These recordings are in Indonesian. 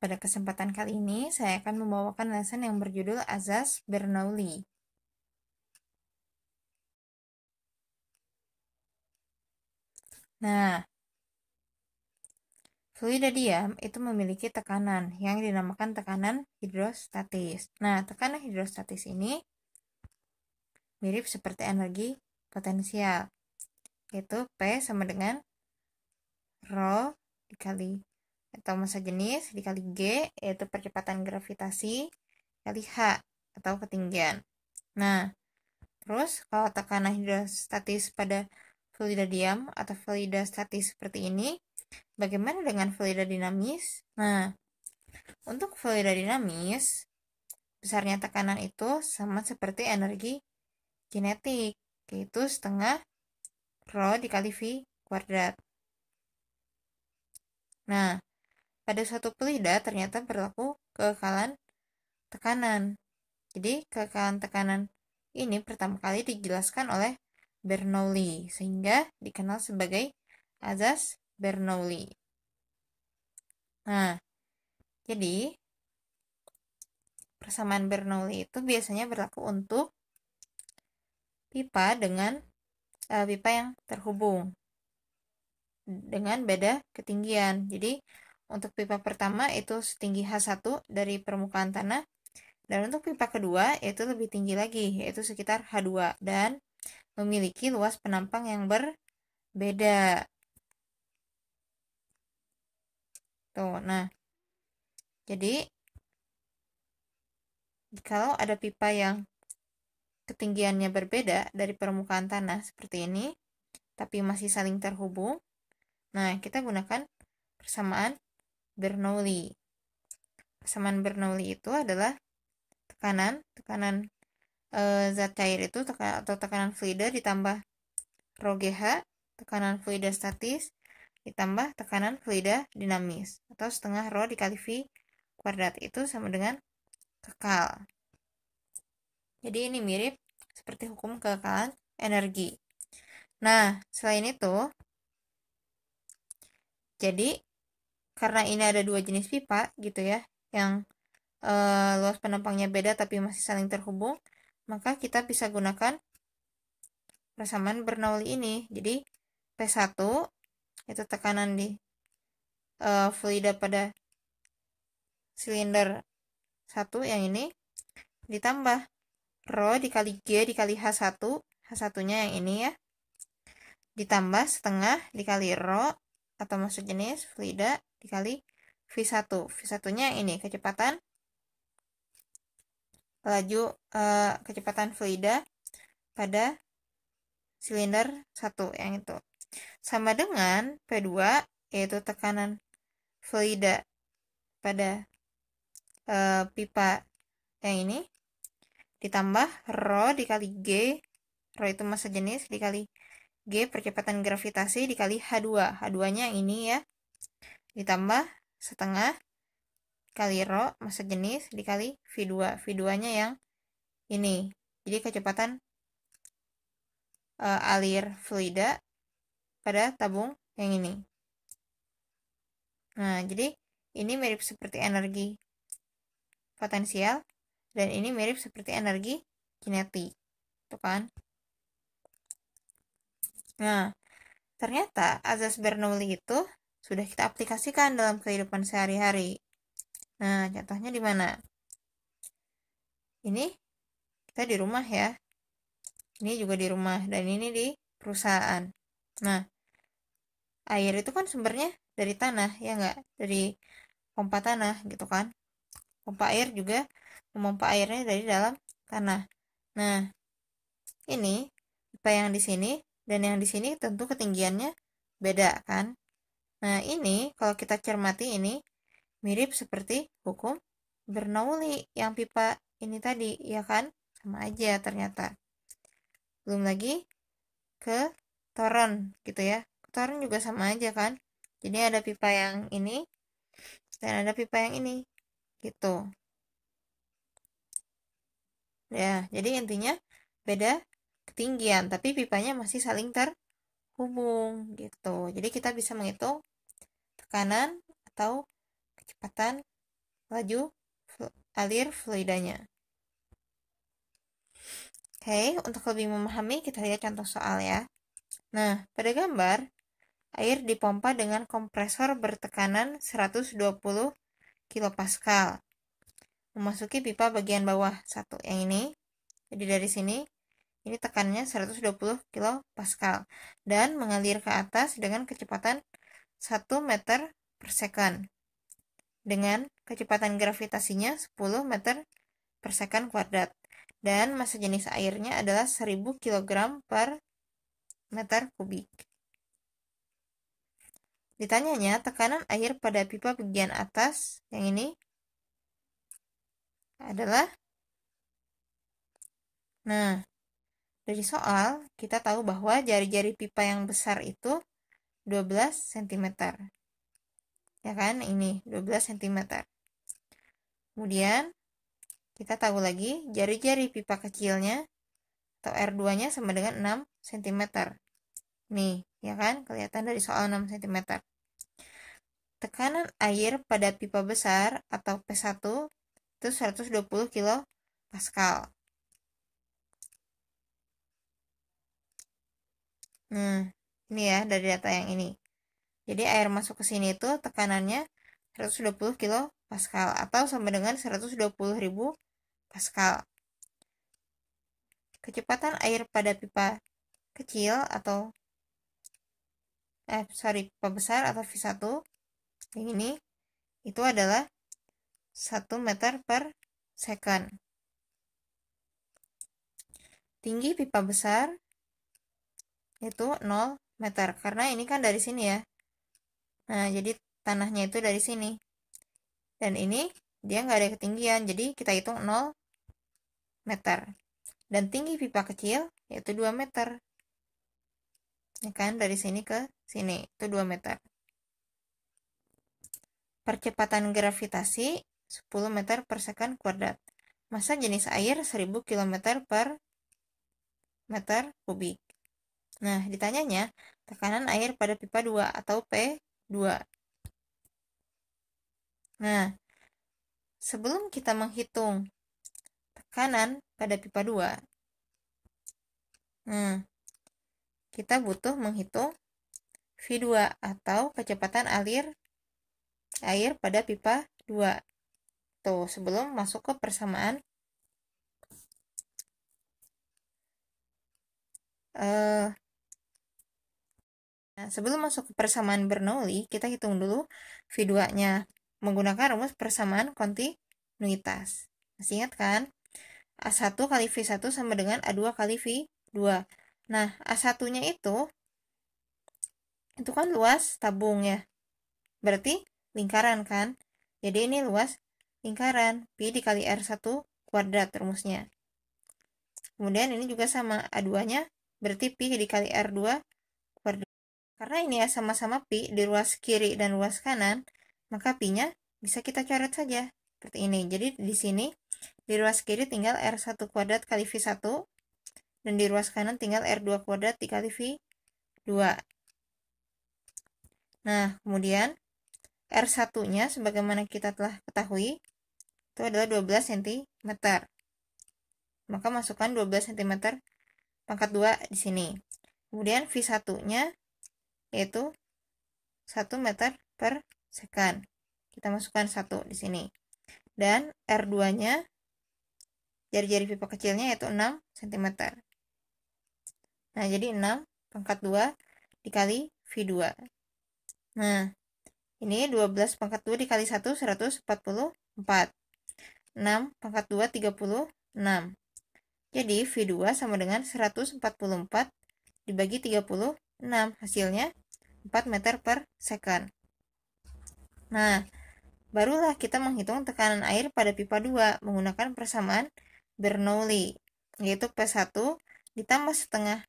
pada kesempatan kali ini saya akan membawakan lesson yang berjudul Azas Bernoulli. Nah, Fluida diam itu memiliki tekanan yang dinamakan tekanan hidrostatis. Nah, tekanan hidrostatis ini mirip seperti energi potensial, yaitu P sama dengan Rho dikali atau masa jenis dikali G yaitu percepatan gravitasi kali H atau ketinggian. Nah, terus kalau tekanan hidrostatis pada fluida diam atau fluida statis seperti ini, bagaimana dengan fluida dinamis? Nah, untuk fluida dinamis, besarnya tekanan itu sama seperti energi kinetik, yaitu setengah rho dikali V kuadrat. Nah, pada suatu pelida ternyata berlaku kekalan tekanan. Jadi kekalan tekanan ini pertama kali dijelaskan oleh Bernoulli sehingga dikenal sebagai azas Bernoulli. Nah, jadi persamaan Bernoulli itu biasanya berlaku untuk pipa dengan uh, pipa yang terhubung dengan beda ketinggian. Jadi untuk pipa pertama itu setinggi H1 dari permukaan tanah. Dan untuk pipa kedua itu lebih tinggi lagi yaitu sekitar H2 dan memiliki luas penampang yang berbeda. Tuh, nah. Jadi kalau ada pipa yang ketinggiannya berbeda dari permukaan tanah seperti ini, tapi masih saling terhubung, nah kita gunakan persamaan Bernoulli. Persamaan Bernoulli itu adalah tekanan, tekanan e, zat cair itu teka, atau tekanan fluida ditambah rho GH, tekanan fluida statis ditambah tekanan fluida dinamis atau setengah rho dikali V kuadrat itu sama dengan kekal. Jadi ini mirip seperti hukum kekalan energi. Nah, selain itu, jadi karena ini ada dua jenis pipa gitu ya yang e, luas penampangnya beda tapi masih saling terhubung maka kita bisa gunakan persamaan Bernoulli ini jadi P1 itu tekanan di e, eh, fluida pada silinder 1 yang ini ditambah Rho dikali G dikali H1 H1 nya yang ini ya ditambah setengah dikali Rho atau masuk jenis fluida dikali V1. V1-nya ini kecepatan laju eh, kecepatan fluida pada silinder 1 yang itu. Sama dengan P2 yaitu tekanan fluida pada eh, pipa yang ini ditambah rho dikali G rho itu masa jenis dikali G percepatan gravitasi dikali H2. H2-nya ini ya. Ditambah setengah kali rho masa jenis dikali V2. V2-nya yang ini. Jadi kecepatan e, alir fluida pada tabung yang ini. Nah, jadi ini mirip seperti energi potensial dan ini mirip seperti energi kinetik. Tuh kan? Nah, ternyata azas Bernoulli itu sudah kita aplikasikan dalam kehidupan sehari-hari. Nah, contohnya di mana? Ini kita di rumah ya. Ini juga di rumah dan ini di perusahaan. Nah, air itu kan sumbernya dari tanah ya enggak? Dari pompa tanah gitu kan. Pompa air juga memompa airnya dari dalam tanah. Nah, ini apa yang di sini dan yang di sini tentu ketinggiannya beda kan. Nah ini kalau kita cermati ini mirip seperti hukum Bernoulli yang pipa ini tadi ya kan sama aja ternyata. Belum lagi ke toron gitu ya. Toron juga sama aja kan. Jadi ada pipa yang ini dan ada pipa yang ini gitu. Ya, jadi intinya beda ketinggian tapi pipanya masih saling terhubung gitu jadi kita bisa menghitung tekanan atau kecepatan laju flu alir fluidanya Oke, untuk lebih memahami kita lihat contoh soal ya. Nah, pada gambar, air dipompa dengan kompresor bertekanan 120 kilopascal. Memasuki pipa bagian bawah satu yang ini. Jadi dari sini ini tekannya 120 kilopascal dan mengalir ke atas dengan kecepatan 1 meter per second dengan kecepatan gravitasinya 10 meter per second kuadrat dan masa jenis airnya adalah 1000 kg per meter kubik. Ditanyanya tekanan air pada pipa bagian atas yang ini adalah nah dari soal, kita tahu bahwa jari-jari pipa yang besar itu 12 cm. Ya kan? Ini 12 cm. Kemudian, kita tahu lagi jari-jari pipa kecilnya atau R2-nya sama dengan 6 cm. Nih, ya kan? Kelihatan dari soal 6 cm. Tekanan air pada pipa besar atau P1 itu 120 kilo Pascal. Nah, ini ya dari data yang ini. Jadi air masuk ke sini itu tekanannya 120 kilo Pascal atau sama dengan 120 ribu Pascal. Kecepatan air pada pipa kecil atau eh sorry pipa besar atau V1 yang ini itu adalah 1 meter per second. Tinggi pipa besar itu 0 meter karena ini kan dari sini ya nah jadi tanahnya itu dari sini dan ini dia nggak ada ketinggian jadi kita hitung 0 meter dan tinggi pipa kecil yaitu 2 meter ya kan dari sini ke sini itu 2 meter percepatan gravitasi 10 meter per second kuadrat masa jenis air 1000 km per meter kubik Nah, ditanyanya tekanan air pada pipa 2 atau P2. Nah, sebelum kita menghitung tekanan pada pipa 2, nah, kita butuh menghitung V2 atau kecepatan alir air pada pipa 2. Tuh, sebelum masuk ke persamaan eh, Nah, sebelum masuk ke persamaan Bernoulli, kita hitung dulu V2-nya menggunakan rumus persamaan kontinuitas. Masih ingat kan? A1 kali V1 sama dengan A2 kali V2. Nah, A1-nya itu, itu kan luas tabungnya. Berarti lingkaran kan? Jadi ini luas lingkaran. P dikali R1 kuadrat rumusnya. Kemudian ini juga sama A2-nya, berarti Pi dikali R2 karena ini ya sama-sama pi di ruas kiri dan ruas kanan, maka pi-nya bisa kita coret saja seperti ini. Jadi di sini di ruas kiri tinggal R1 kuadrat kali V1 dan di ruas kanan tinggal R2 kuadrat dikali V2. Nah, kemudian R1-nya sebagaimana kita telah ketahui itu adalah 12 cm. Maka masukkan 12 cm pangkat 2 di sini. Kemudian V1-nya yaitu 1 meter per second. Kita masukkan 1 di sini. Dan R2-nya, jari-jari pipa kecilnya yaitu 6 cm. Nah, jadi 6 pangkat 2 dikali V2. Nah, ini 12 pangkat 2 dikali 1, 144. 6 pangkat 2, 36. Jadi V2 sama dengan 144 dibagi 36. Hasilnya 4 meter per second. Nah, barulah kita menghitung tekanan air pada pipa 2 menggunakan persamaan Bernoulli, yaitu P1 ditambah setengah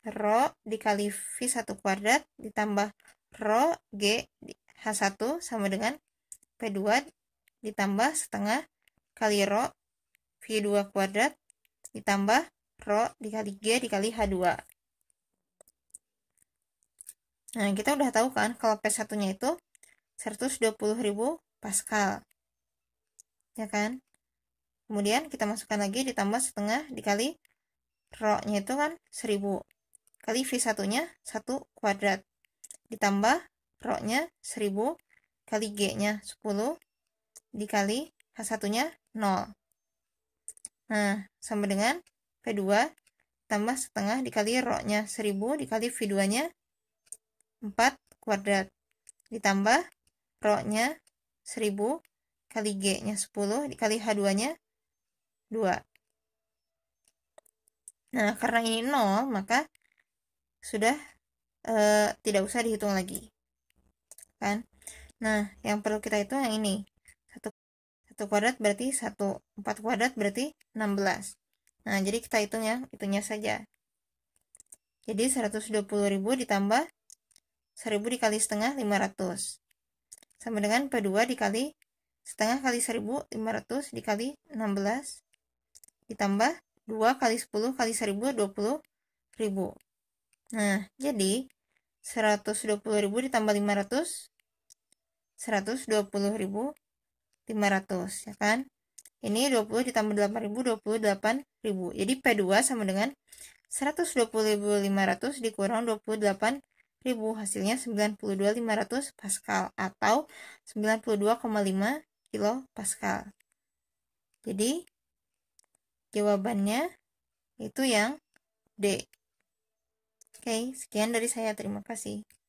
Rho dikali V1 kuadrat ditambah Rho G H1 sama dengan P2 ditambah setengah kali Rho V2 kuadrat ditambah Rho dikali G dikali H2. Nah, kita udah tahu kan kalau P1-nya itu 120.000 Pascal. Ya kan? Kemudian kita masukkan lagi ditambah setengah dikali Rho-nya itu kan 1000. Kali V1-nya 1 kuadrat. Ditambah Rho-nya 1000 kali G-nya 10 dikali H1-nya 0. Nah, sama dengan P2 tambah setengah dikali Rho-nya 1000 dikali V2-nya 4 kuadrat ditambah Rho-nya 1000 kali G-nya 10 dikali H2-nya 2. Nah, karena ini 0, maka sudah e, tidak usah dihitung lagi. Kan? Nah, yang perlu kita hitung yang ini. 1, 1 kuadrat berarti 1, 4 kuadrat berarti 16. Nah, jadi kita hitung yang itunya saja. Jadi 120.000 ditambah 1000 dikali setengah 500 sama dengan P2 dikali setengah kali 1500 dikali 16 ditambah 2 kali 10 kali 1000 20 ribu nah jadi 120 ribu ditambah 500 120 ribu 500 ya kan ini 20 ditambah 8 ribu 28 ribu jadi P2 sama dengan 120.500 dikurang 28 ribu hasilnya 92.500 Pascal atau 92,5 kilo Pascal. Jadi jawabannya itu yang D. Oke, sekian dari saya. Terima kasih.